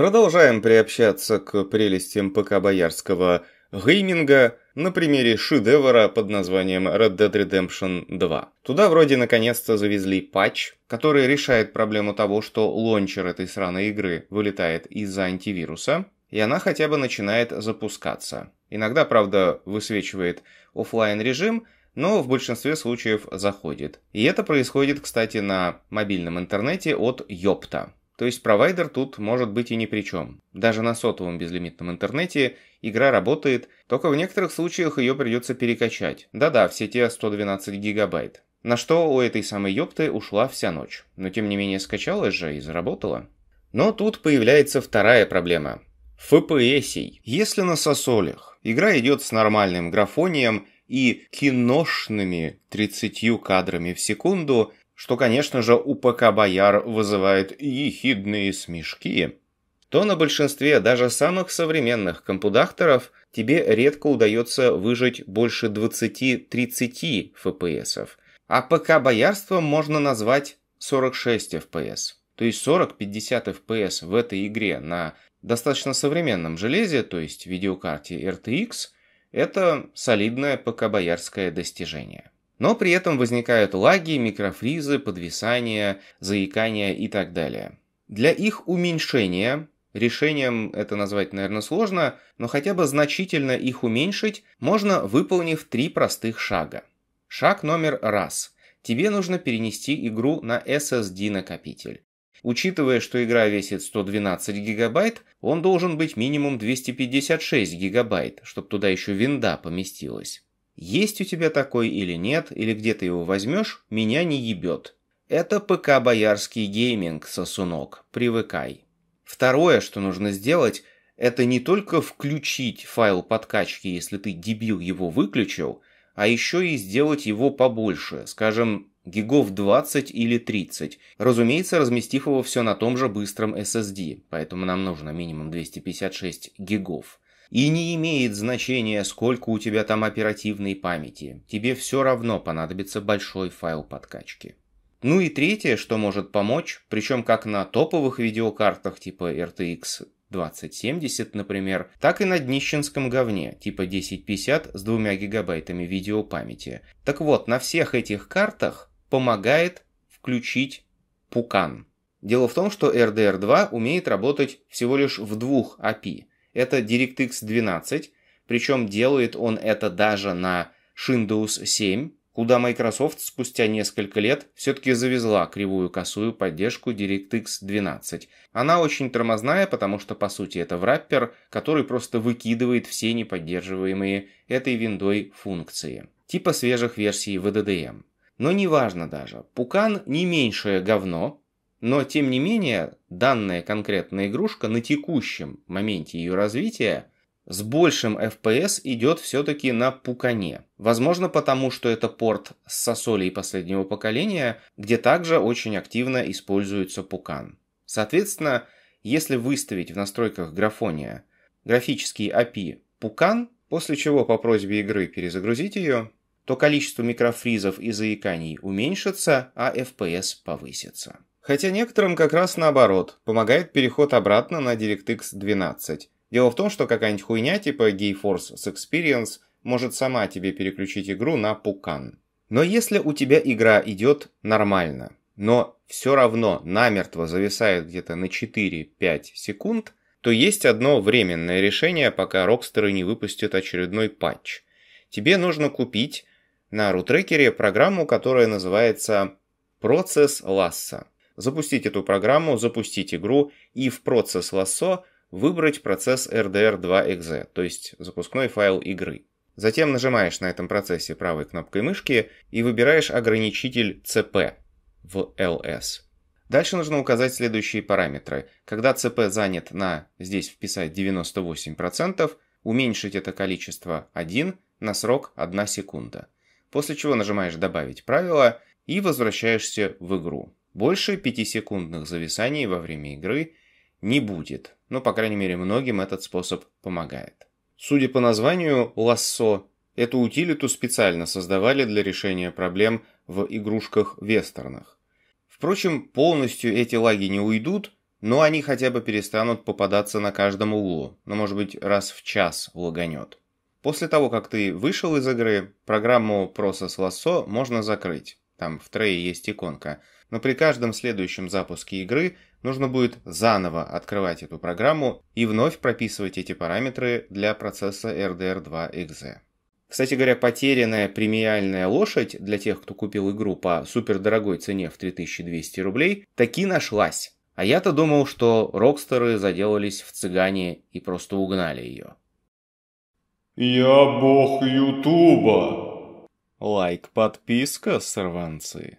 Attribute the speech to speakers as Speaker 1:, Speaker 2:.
Speaker 1: Продолжаем приобщаться к прелестям ПК боярского гейминга на примере шедевра под названием Red Dead Redemption 2. Туда вроде наконец-то завезли патч, который решает проблему того, что лончер этой сраной игры вылетает из-за антивируса, и она хотя бы начинает запускаться. Иногда, правда, высвечивает офлайн режим, но в большинстве случаев заходит. И это происходит, кстати, на мобильном интернете от Йопта. То есть провайдер тут может быть и ни при чем. Даже на сотовом безлимитном интернете игра работает, только в некоторых случаях ее придется перекачать. Да-да, все те 112 гигабайт. На что у этой самой ёпты ушла вся ночь. Но тем не менее скачалась же и заработала. Но тут появляется вторая проблема. ФПСей. Если на сосолях игра идет с нормальным графонием и киношными 30 кадрами в секунду – что, конечно же, у ПК «Бояр» вызывает ехидные смешки, то на большинстве даже самых современных компудакторов тебе редко удается выжать больше 20-30 FPS, а ПК «Боярство» можно назвать 46 FPS. То есть 40-50 FPS в этой игре на достаточно современном железе, то есть видеокарте RTX, это солидное ПК-боярское достижение. Но при этом возникают лаги, микрофризы, подвисания, заикания и так далее. Для их уменьшения Решением это назвать, наверное, сложно, но хотя бы значительно их уменьшить можно, выполнив три простых шага. Шаг номер раз. Тебе нужно перенести игру на SSD накопитель. Учитывая, что игра весит 112 гигабайт, он должен быть минимум 256 гигабайт, чтобы туда еще винда поместилась. Есть у тебя такой или нет, или где ты его возьмешь, меня не ебет. Это ПК «Боярский гейминг», сосунок, привыкай. Второе, что нужно сделать, это не только включить файл подкачки, если ты дебил его выключил, а еще и сделать его побольше, скажем, гигов 20 или 30, разумеется, разместив его все на том же быстром SSD, поэтому нам нужно минимум 256 гигов. И не имеет значения, сколько у тебя там оперативной памяти. Тебе все равно понадобится большой файл подкачки. Ну и третье, что может помочь, причем как на топовых видеокартах типа RTX 2070, например, так и на днищенском говне, типа 1050 с двумя гигабайтами видеопамяти. Так вот, на всех этих картах помогает включить пукан. Дело в том, что RDR2 умеет работать всего лишь в двух API – это DirectX 12, причем делает он это даже на Windows 7, куда Microsoft спустя несколько лет все-таки завезла кривую косую поддержку DirectX 12. Она очень тормозная, потому что по сути это враппер, который просто выкидывает все неподдерживаемые этой виндой функции, типа свежих версий VDDM. Эм. Но неважно даже, Пукан не меньшее говно, но, тем не менее, данная конкретная игрушка на текущем моменте ее развития с большим FPS идет все-таки на пукане. Возможно, потому что это порт с сосолей последнего поколения, где также очень активно используется пукан. Соответственно, если выставить в настройках графония графический API пукан, после чего по просьбе игры перезагрузить ее, то количество микрофризов и заиканий уменьшится, а FPS повысится. Хотя некоторым как раз наоборот, помогает переход обратно на DirectX 12. Дело в том, что какая-нибудь хуйня типа GeForce с Experience может сама тебе переключить игру на пукан. Но если у тебя игра идет нормально, но все равно намертво зависает где-то на 4-5 секунд, то есть одно временное решение, пока Рокстеры не выпустят очередной патч. Тебе нужно купить на рутрекере программу, которая называется «Процесс Ласса» запустить эту программу, запустить игру и в процесс лассо выбрать процесс RDR2.exe, то есть запускной файл игры. Затем нажимаешь на этом процессе правой кнопкой мышки и выбираешь ограничитель CP в LS. Дальше нужно указать следующие параметры. Когда CP занят на, здесь вписать 98%, уменьшить это количество 1 на срок 1 секунда. После чего нажимаешь «Добавить правило» и возвращаешься в игру. Больше пятисекундных зависаний во время игры не будет, но, ну, по крайней мере, многим этот способ помогает. Судя по названию «Лассо», эту утилиту специально создавали для решения проблем в игрушках-вестернах. Впрочем, полностью эти лаги не уйдут, но они хотя бы перестанут попадаться на каждом углу, но, ну, может быть, раз в час лаганет. После того, как ты вышел из игры, программу Process Lasso можно закрыть. Там в трее есть иконка – но при каждом следующем запуске игры нужно будет заново открывать эту программу и вновь прописывать эти параметры для процесса RDR2.exe. Кстати говоря, потерянная премиальная лошадь для тех, кто купил игру по супердорогой цене в 3200 рублей, таки нашлась. А я-то думал, что рокстеры заделались в цыгане и просто угнали ее. «Я бог Ютуба!» Лайк, подписка, сорванцы.